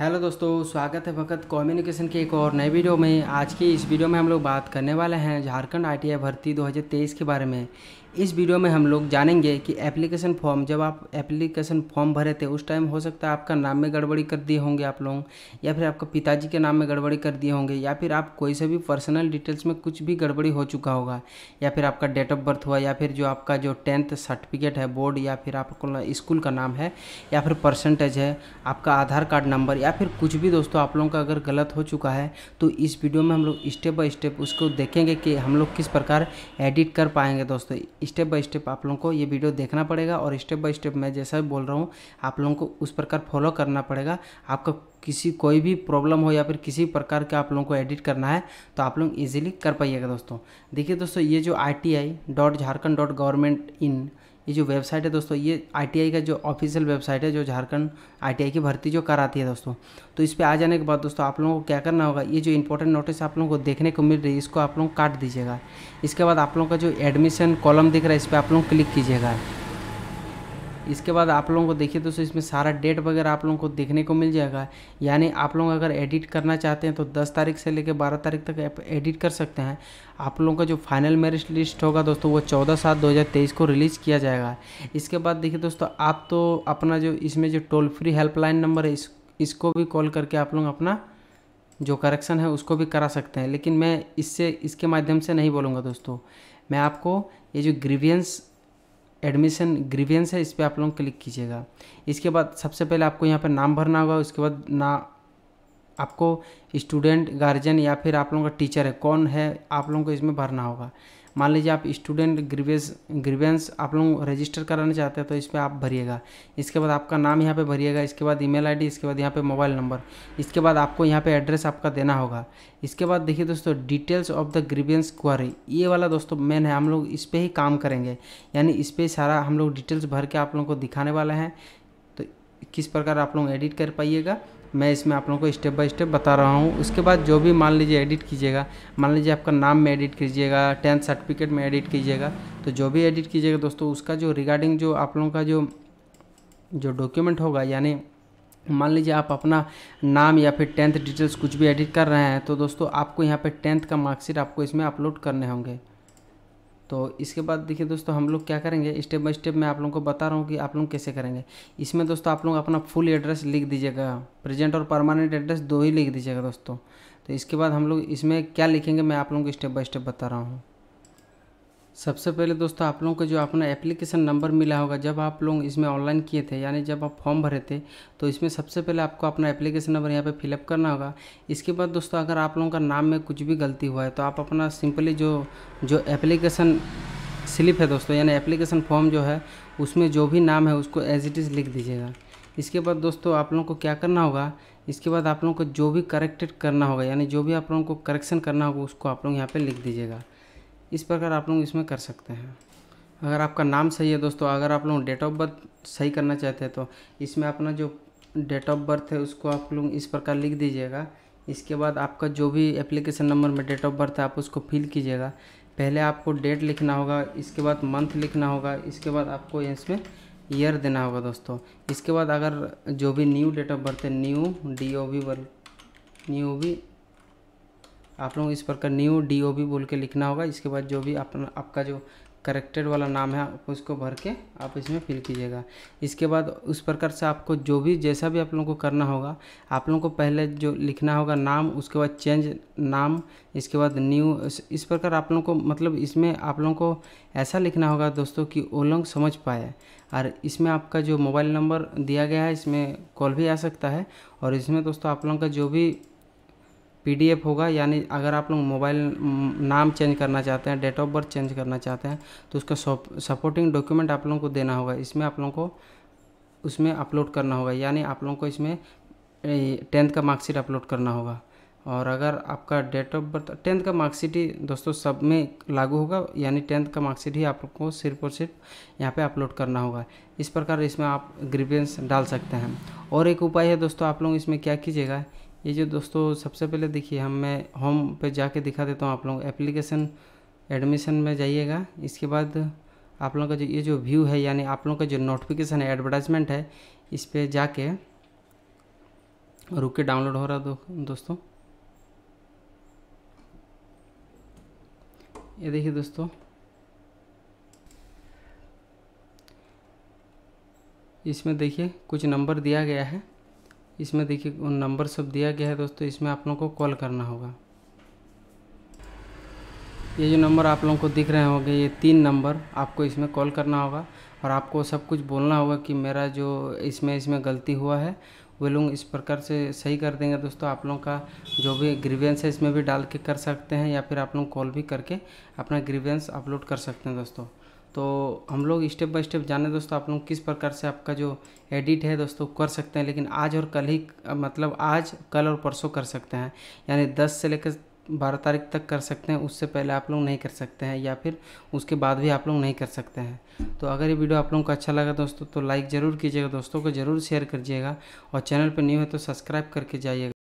hello दोस्तों स्वागत है भगत कम्युनिकेशन के एक और नए वीडियो में आज की इस वीडियो में हम लोग बात करने वाले हैं झारखंड आईटीआई भर्ती 2023 के बारे में इस वीडियो में हम लोग जानेंगे कि एप्लीकेशन फॉर्म जब आप एप्लीकेशन फॉर्म भरे थे उस टाइम हो सकता है आपका नाम में गड़बड़ी कर दिए होंगे आप लोग या फिर आपका पिताजी के नाम में गड़बड़ी कर दिए होंगे या फिर आप कोई से भी पर्सनल डिटेल्स में कुछ भी गड़बड़ी हो चुका होगा या फिर आपका डेट ऑफ बर्थ हुआ या फिर जो आपका जो टेंथ सर्टिफिकेट है बोर्ड या फिर आपका स्कूल का नाम है या फिर परसेंटेज है आपका आधार कार्ड नंबर या फिर कुछ भी दोस्तों आप लोगों का अगर गलत हो चुका है तो इस वीडियो में हम लोग स्टेप बाय स्टेप उसको देखेंगे कि हम लोग किस प्रकार एडिट कर पाएंगे दोस्तों स्टेप बाय स्टेप आप लोगों को ये वीडियो देखना पड़ेगा और स्टेप बाय स्टेप मैं जैसा बोल रहा हूँ आप लोगों को उस प्रकार फॉलो करना पड़ेगा आपका किसी कोई भी प्रॉब्लम हो या फिर किसी प्रकार का आप लोगों को एडिट करना है तो आप लोग इजीली कर पाइएगा दोस्तों देखिए दोस्तों ये जो I T I dot Jharkhand dot government in ये जो वेबसाइट है दोस्तों ये आई का जो ऑफिशियल वेबसाइट है जो झारखंड आई की भर्ती जो कराती है दोस्तों तो इस पर आ जाने के बाद दोस्तों आप लोगों को क्या करना होगा ये जो इंपॉर्टेंट नोटिस आप लोगों को देखने को मिल रही है इसको आप लोग काट दीजिएगा इसके बाद आप लोगों का जो एडमिशन कॉलम दिख रहा है इस पर आप लोग क्लिक कीजिएगा इसके बाद आप लोगों को देखिए दोस्तों इसमें सारा डेट वगैरह आप लोगों को देखने को मिल जाएगा यानी आप लोग अगर एडिट करना चाहते हैं तो दस तारीख से लेकर बारह तारीख तक एडिट कर सकते हैं आप लोगों का जो फाइनल मेरिज लिस्ट होगा दोस्तों वो चौदह सात दो हज़ार तेईस को रिलीज़ किया जाएगा इसके बाद देखिए दोस्तों आप तो अपना जो इसमें जो टोल फ्री हेल्पलाइन नंबर है इस, इसको भी कॉल करके आप लोग अपना जो करेक्शन है उसको भी करा सकते हैं लेकिन मैं इससे इसके माध्यम से नहीं बोलूँगा दोस्तों मैं आपको ये जो ग्रीवियंस एडमिशन ग्रीवियंस है इस पर आप लोग क्लिक कीजिएगा इसके बाद सबसे पहले आपको यहाँ पर नाम भरना होगा उसके बाद ना आपको स्टूडेंट गार्जियन या फिर आप लोगों का टीचर है कौन है आप लोगों को इसमें भरना होगा मान लीजिए आप स्टूडेंट ग्रीवेंस ग्रीवेंस आप लोग रजिस्टर कराना चाहते हैं तो इस पर आप भरिएगा इसके बाद आपका नाम यहाँ पे भरिएगा इसके बाद ईमेल आईडी इसके बाद यहाँ पे मोबाइल नंबर इसके बाद आपको यहाँ पे एड्रेस आपका देना होगा इसके बाद देखिए दोस्तों details of the grievance query ये वाला दोस्तों मेन है हम लोग इस पर ही काम करेंगे यानी इस पर सारा हम लोग डिटेल्स भर के आप लोगों को दिखाने वाले हैं तो किस प्रकार आप लोग एडिट कर पाइएगा मैं इसमें आप लोगों को स्टेप बाय स्टेप बता रहा हूँ उसके बाद जो भी मान लीजिए एडिट कीजिएगा मान लीजिए आपका नाम में एडिट कीजिएगा टेंथ सर्टिफिकेट में एडिट कीजिएगा तो जो भी एडिट कीजिएगा दोस्तों उसका जो रिगार्डिंग जो आप लोगों का जो जो डॉक्यूमेंट होगा यानी मान लीजिए आप अपना नाम या फिर टेंथ डिटेल्स कुछ भी एडिट कर रहे हैं तो दोस्तों आपको यहाँ पर टेंथ का मार्कशीट आपको इसमें अपलोड करने होंगे तो इसके बाद देखिए दोस्तों हम लोग क्या करेंगे स्टेप बाय स्टेप मैं आप लोगों को बता रहा हूँ कि आप लोग कैसे करेंगे इसमें दोस्तों आप लोग अपना फुल एड्रेस लिख दीजिएगा प्रेजेंट और परमानेंट एड्रेस दो ही लिख दीजिएगा दोस्तों तो इसके बाद हम लोग इसमें क्या लिखेंगे मैं आप लोगों को स्टेप बाय स्टेप बता रहा हूँ सबसे पहले दोस्तों आप लोगों को जो अपना एप्लीकेशन नंबर मिला होगा जब आप लोग इसमें ऑनलाइन किए थे यानी जब आप फॉर्म भरे थे तो इसमें सबसे पहले आपको अपना एप्लीकेशन नंबर यहाँ पे फिलअप करना होगा इसके बाद दोस्तों अगर आप लोगों का नाम में कुछ भी गलती हुआ है तो आप अपना सिंपली जो जो एप्लीकेशन स्लिप है दोस्तों यानी एप्लीकेशन फॉर्म जो है उसमें जो भी नाम है उसको एज इट इज़ लिख दीजिएगा इसके बाद दोस्तों आप लोगों को क्या करना होगा इसके बाद आप लोगों को जो भी करेक्टेड करना होगा यानी जो भी आप लोगों को करेक्शन करना होगा उसको आप लोग यहाँ पर लिख दीजिएगा इस प्रकार आप लोग इसमें कर सकते हैं अगर आपका नाम सही है दोस्तों अगर आप लोग डेट ऑफ बर्थ सही करना चाहते हैं तो इसमें अपना जो डेट ऑफ बर्थ है उसको आप लोग इस प्रकार लिख दीजिएगा इसके बाद आपका जो भी एप्लीकेशन नंबर में डेट ऑफ बर्थ है आप उसको फिल कीजिएगा पहले आपको डेट लिखना होगा इसके बाद मंथ लिखना होगा इसके बाद आपको इसमें ईयर देना होगा दोस्तों इसके बाद अगर जो भी न्यू डेट ऑफ बर्थ है new D O V world new O V आप लोग इस प्रकार न्यू डी ओ बी बोल के लिखना होगा इसके बाद जो भी अपना आपका जो करेक्टेड वाला नाम है आप उसको भर के आप इसमें फिल कीजिएगा इसके बाद उस प्रकार से आपको जो भी जैसा भी आप लोगों को करना होगा आप लोगों को पहले जो लिखना होगा नाम उसके बाद चेंज नाम इसके बाद न्यू इस प्रकार आप लोगों को मतलब इसमें आप लोगों को ऐसा लिखना होगा दोस्तों कि वो लोग समझ पाए और इसमें आपका जो मोबाइल नंबर दिया गया है इसमें कॉल भी आ सकता है और इसमें दोस्तों आप लोगों का जो भी पीडीएफ होगा यानी अगर आप लोग मोबाइल नाम चेंज करना चाहते हैं डेट ऑफ बर्थ चेंज करना चाहते हैं तो उसका सपोर्टिंग डॉक्यूमेंट आप लोगों को देना होगा इसमें आप लोगों को उसमें अपलोड करना होगा यानी आप लोगों को इसमें टेंथ का मार्कशीट अपलोड करना होगा और अगर आपका डेट ऑफ बर्थ टेंथ का मार्कशीट ही दोस्तों सब में लागू होगा यानी टेंथ का मार्कशीट ही आप को सिर्फ और सिर्फ यहाँ पे अपलोड करना होगा इस प्रकार इसमें आप ग्रीवियंस डाल सकते हैं और एक उपाय है दोस्तों आप लोग इसमें क्या कीजिएगा ये जो दोस्तों सबसे पहले देखिए हम मैं होम पे जाके दिखा देता हूँ आप लोगों को एप्लीकेशन एडमिशन में जाइएगा इसके बाद आप लोगों का जो ये जो व्यू है यानी आप लोगों का जो नोटिफिकेशन है एडवर्टाइजमेंट है इस पर जाके रुक के डाउनलोड हो रहा दो, दोस्तों ये देखिए दोस्तों इसमें देखिए कुछ नंबर दिया गया है इसमें देखिए नंबर सब दिया गया है दोस्तों इसमें आप लोगों को कॉल करना होगा ये जो नंबर आप लोगों को दिख रहे होंगे ये तीन नंबर आपको इसमें कॉल करना होगा और आपको सब कुछ बोलना होगा कि मेरा जो इसमें इसमें गलती हुआ है वो लोग इस प्रकार से सही कर देंगे दोस्तों आप लोगों का जो भी ग्रीवेंस है इसमें भी डाल के कर सकते हैं या फिर आप लोग कॉल भी करके अपना ग्रीवेंस अपलोड कर सकते हैं दोस्तों तो हम लोग स्टेप बाय स्टेप जाने दोस्तों आप लोग किस प्रकार से आपका जो एडिट है दोस्तों कर सकते हैं लेकिन आज और कल ही मतलब आज कल और परसों कर सकते हैं यानी दस से लेकर बारह तारीख तक कर सकते हैं उससे पहले आप लोग नहीं कर सकते हैं या फिर उसके बाद भी आप लोग नहीं कर सकते हैं तो अगर ये वीडियो आप लोगों को अच्छा लगा दोस्तों तो लाइक ज़रूर कीजिएगा दोस्तों को ज़रूर शेयर करिएगा और चैनल पर न्यू है तो सब्सक्राइब करके जाइएगा